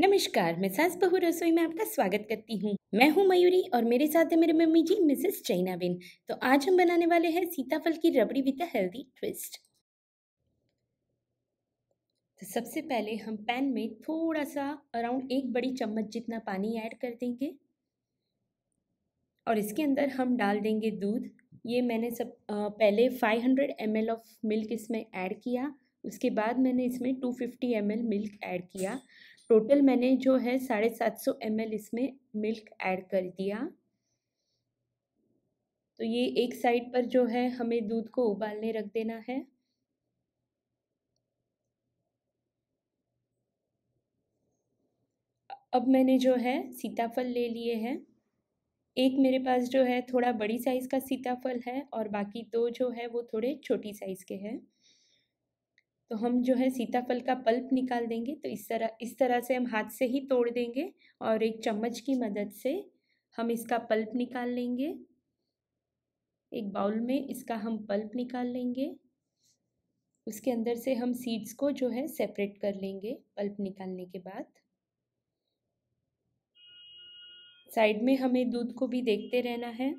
नमस्कार मैं सास बहू रसोई में आपका स्वागत करती हूँ मैं हूँ मयूरी और मेरे साथ है मेरे मम्मी जी मिसेस चाइना बिन तो आज हम बनाने वाले हैं सीताफल की रबड़ी विद हेल्दी ट्विस्ट तो सबसे पहले हम पैन में थोड़ा सा अराउंड एक बड़ी चम्मच जितना पानी ऐड कर देंगे और इसके अंदर हम डाल देंगे दूध ये मैंने सब पहले 500 हंड्रेड ऑफ मिल्क इसमें ऐड किया उसके बाद मैंने इसमें 250 फिफ्टी मिल्क ऐड किया टोटल मैंने जो है साढ़े सात सौ एम इसमें मिल्क ऐड कर दिया तो ये एक साइड पर जो है हमें दूध को उबालने रख देना है अब मैंने जो है सीताफल ले लिए हैं एक मेरे पास जो है थोड़ा बड़ी साइज़ का सीताफल है और बाकी दो जो है वो थोड़े छोटी साइज़ के हैं तो हम जो है सीताफल का पल्प निकाल देंगे तो इस तरह इस तरह से हम हाथ से ही तोड़ देंगे और एक चम्मच की मदद से हम इसका पल्प निकाल लेंगे एक बाउल में इसका हम पल्प निकाल लेंगे उसके अंदर से हम सीड्स को जो है सेपरेट कर लेंगे पल्प निकालने के बाद साइड में हमें दूध को भी देखते रहना है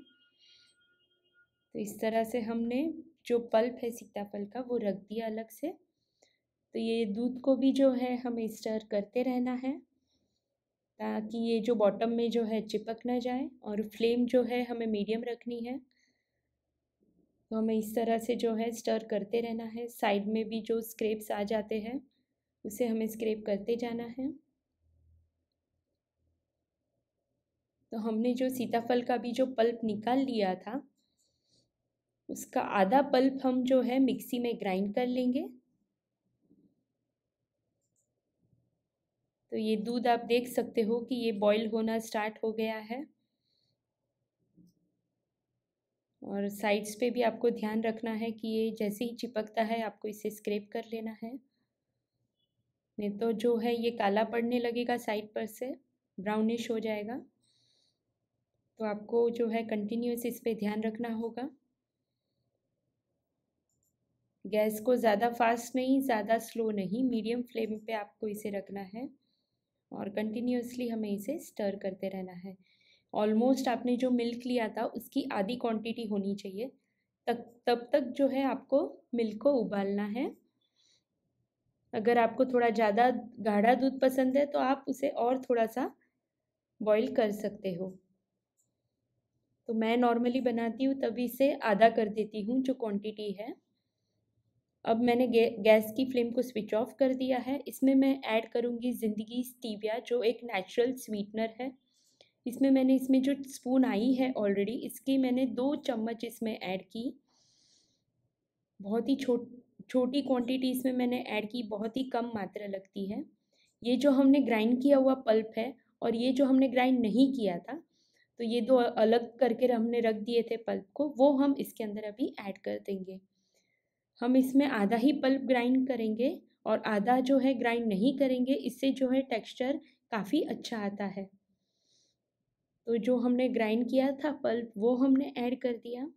तो इस तरह से हमने जो पल्प है सीताफल का वो रख दिया अलग से तो ये दूध को भी जो है हमें स्टर करते रहना है ताकि ये जो बॉटम में जो है चिपक ना जाए और फ्लेम जो है हमें मीडियम रखनी है तो हमें इस तरह से जो है स्टर करते रहना है साइड में भी जो स्क्रेप्स आ जाते हैं उसे हमें स्क्रेप करते जाना है तो हमने जो सीताफल का भी जो पल्प निकाल लिया था उसका आधा पल्प हम जो है मिक्सी में ग्राइंड कर लेंगे तो ये दूध आप देख सकते हो कि ये बॉईल होना स्टार्ट हो गया है और साइड्स पे भी आपको ध्यान रखना है कि ये जैसे ही चिपकता है आपको इसे स्क्रेप कर लेना है नहीं तो जो है ये काला पड़ने लगेगा साइड पर से ब्राउनिश हो जाएगा तो आपको जो है कंटिन्यूस इस पर ध्यान रखना होगा गैस को ज़्यादा फास्ट नहीं ज़्यादा स्लो नहीं मीडियम फ्लेम पे आपको इसे रखना है और कंटिन्यूसली हमें इसे स्टर करते रहना है ऑलमोस्ट आपने जो मिल्क लिया था उसकी आधी क्वांटिटी होनी चाहिए तक तब तक जो है आपको मिल्क को उबालना है अगर आपको थोड़ा ज़्यादा गाढ़ा दूध पसंद है तो आप उसे और थोड़ा सा बॉईल कर सकते हो तो मैं नॉर्मली बनाती हूँ तभी से आधा कर देती हूँ जो क्वांटिटी है अब मैंने गे, गैस की फ्लेम को स्विच ऑफ कर दिया है इसमें मैं ऐड करूँगी ज़िंदगी स्टीविया जो एक नेचुरल स्वीटनर है इसमें मैंने इसमें जो स्पून आई है ऑलरेडी इसकी मैंने दो चम्मच इसमें ऐड की बहुत ही छोट छोटी क्वांटिटी इसमें मैंने ऐड की बहुत ही कम मात्रा लगती है ये जो हमने ग्राइंड किया हुआ पल्प है और ये जो हमने ग्राइंड नहीं किया था तो ये दो अलग करके हमने रख दिए थे पल्प को वो हम इसके अंदर अभी ऐड कर देंगे हम इसमें आधा ही पल्प ग्राइंड करेंगे और आधा जो है ग्राइंड नहीं करेंगे इससे जो है टेक्सचर काफ़ी अच्छा आता है तो जो हमने ग्राइंड किया था पल्प वो हमने ऐड कर दिया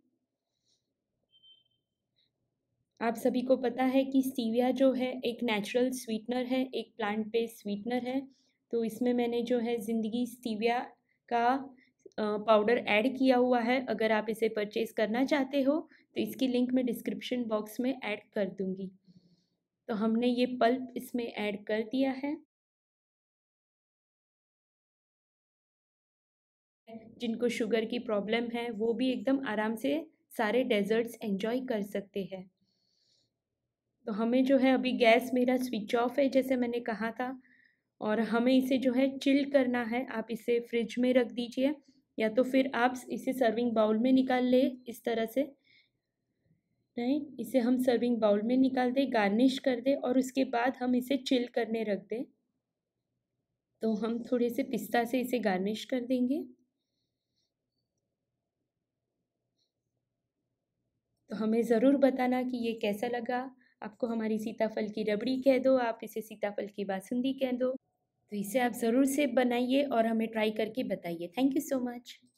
आप सभी को पता है कि स्टीविया जो है एक नेचुरल स्वीटनर है एक प्लांट बेस्ड स्वीटनर है तो इसमें मैंने जो है ज़िंदगी सीविया का पाउडर ऐड किया हुआ है अगर आप इसे परचेज़ करना चाहते हो तो इसकी लिंक मैं डिस्क्रिप्शन बॉक्स में ऐड कर दूँगी तो हमने ये पल्प इसमें ऐड कर दिया है जिनको शुगर की प्रॉब्लम है वो भी एकदम आराम से सारे डेजर्ट्स एंजॉय कर सकते हैं तो हमें जो है अभी गैस मेरा स्विच ऑफ है जैसे मैंने कहा था और हमें इसे जो है चिल करना है आप इसे फ्रिज में रख दीजिए या तो फिर आप इसे सर्विंग बाउल में निकाल ले इस तरह से राइट इसे हम सर्विंग बाउल में निकाल दें गार्निश कर दें और उसके बाद हम इसे चिल करने रख दें तो हम थोड़े से पिस्ता से इसे गार्निश कर देंगे तो हमें ज़रूर बताना कि ये कैसा लगा आपको हमारी सीताफल की रबड़ी कह दो आप इसे सीताफल की बासुंदी कह दो तो इसे आप ज़रूर से बनाइए और हमें ट्राई करके बताइए थैंक यू सो मच